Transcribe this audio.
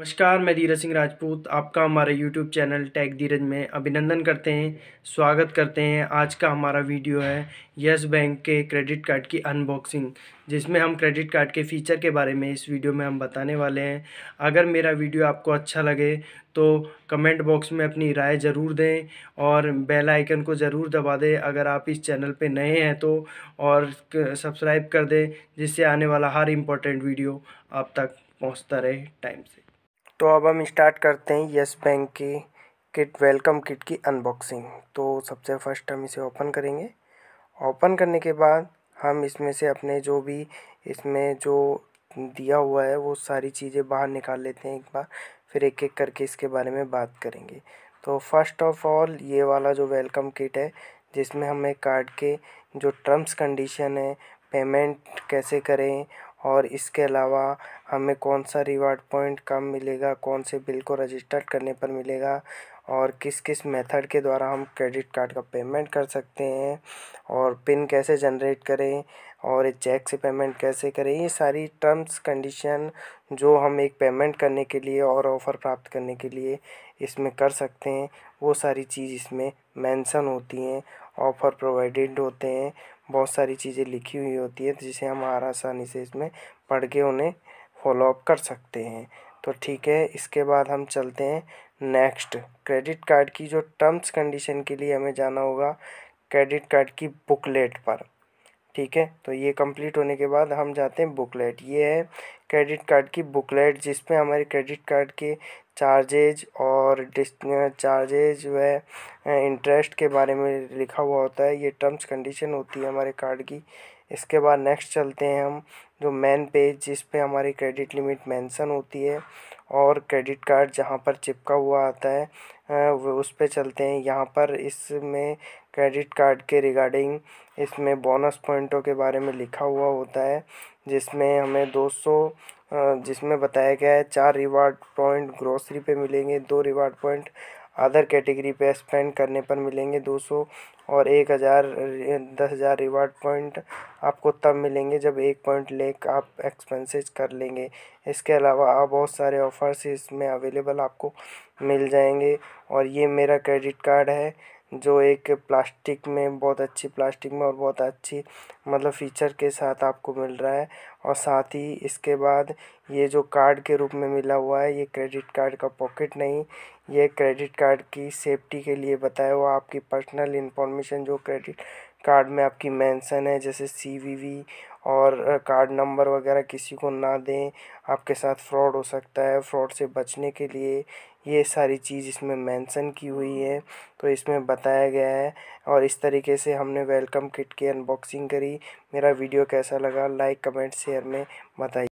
नमस्कार मैं धीरज सिंह राजपूत आपका हमारे YouTube चैनल टैग धीरज में अभिनंदन करते हैं स्वागत करते हैं आज का हमारा वीडियो है यस बैंक के क्रेडिट कार्ड की अनबॉक्सिंग जिसमें हम क्रेडिट कार्ड के फ़ीचर के बारे में इस वीडियो में हम बताने वाले हैं अगर मेरा वीडियो आपको अच्छा लगे तो कमेंट बॉक्स में अपनी राय ज़रूर दें और बेल आइकन को ज़रूर दबा दें अगर आप इस चैनल पे नए हैं तो और सब्सक्राइब कर दें जिससे आने वाला हर इम्पोर्टेंट वीडियो आप तक पहुँचता रहे टाइम से तो अब हम स्टार्ट करते हैं यस बैंक की किट वेलकम किट की अनबॉक्सिंग तो सबसे फर्स्ट हम इसे ओपन करेंगे ओपन करने के बाद हम इसमें से अपने जो भी इसमें जो दिया हुआ है वो सारी चीज़ें बाहर निकाल लेते हैं एक बार फिर एक एक करके इसके बारे में बात करेंगे तो फर्स्ट ऑफ ऑल ये वाला जो वेलकम किट है जिसमें हमें कार्ड के जो टर्म्स कंडीशन है पेमेंट कैसे करें और इसके अलावा हमें कौन सा रिवार्ड पॉइंट कब मिलेगा कौन से बिल को रजिस्टर्ड करने पर मिलेगा और किस किस मेथड के द्वारा हम क्रेडिट कार्ड का पेमेंट कर सकते हैं और पिन कैसे जनरेट करें और चेक से पेमेंट कैसे करें ये सारी टर्म्स कंडीशन जो हम एक पेमेंट करने के लिए और ऑफ़र प्राप्त करने के लिए इसमें कर सकते हैं वो सारी चीज़ इसमें मेंशन होती हैं ऑफ़र प्रोवाइडेड होते हैं बहुत सारी चीज़ें लिखी हुई होती हैं जिसे हम आसानी से इसमें पढ़ के उन्हें फॉलोअप कर सकते हैं तो ठीक है इसके बाद हम चलते हैं नेक्स्ट क्रेडिट कार्ड की जो टर्म्स कंडीशन के लिए हमें जाना होगा क्रेडिट कार्ड की बुकलेट पर ठीक है तो ये कंप्लीट होने के बाद हम जाते हैं बुकलेट ये है क्रेडिट कार्ड की बुकलेट जिसमें हमारे क्रेडिट कार्ड के चार्जेज और डिस चार्जेज व इंटरेस्ट के बारे में लिखा हुआ होता है ये टर्म्स कंडीशन होती है हमारे कार्ड की इसके बाद नेक्स्ट चलते हैं हम जो मैन पेज जिस पे हमारी क्रेडिट लिमिट मेंशन होती है और क्रेडिट कार्ड जहाँ पर चिपका हुआ आता है उस पे चलते हैं यहाँ पर इसमें क्रेडिट कार्ड के रिगार्डिंग इसमें बोनस पॉइंटों के बारे में लिखा हुआ होता है जिसमें हमें दो सौ जिसमें बताया गया है चार रिवार्ड पॉइंट ग्रोसरी पे मिलेंगे दो रिवार्ड पॉइंट अदर कैटेगरी पे स्पेंड करने पर मिलेंगे दो सौ और एक हज़ार दस हज़ार रिवार्ड पॉइंट आपको तब मिलेंगे जब एक पॉइंट लेक आप एक्सपेंसेस कर लेंगे इसके अलावा आप बहुत सारे ऑफ़र्स इसमें अवेलेबल आपको मिल जाएंगे और ये मेरा क्रेडिट कार्ड है जो एक प्लास्टिक में बहुत अच्छी प्लास्टिक में और बहुत अच्छी मतलब फ़ीचर के साथ आपको मिल रहा है और साथ ही इसके बाद ये जो कार्ड के रूप में मिला हुआ है ये क्रेडिट कार्ड का पॉकेट नहीं ये क्रेडिट कार्ड की सेफ्टी के लिए बताया हुआ आपकी पर्सनल इन्फॉर्मेशन जो क्रेडिट कार्ड में आपकी मेंशन है जैसे सी वी वी और कार्ड नंबर वगैरह किसी को ना दें आपके साथ फ्रॉड हो सकता है फ्रॉड से बचने के लिए ये सारी चीज़ इसमें मेंशन की हुई है तो इसमें बताया गया है और इस तरीके से हमने वेलकम किट की अनबॉक्सिंग करी मेरा वीडियो कैसा लगा लाइक कमेंट शेयर में बताइए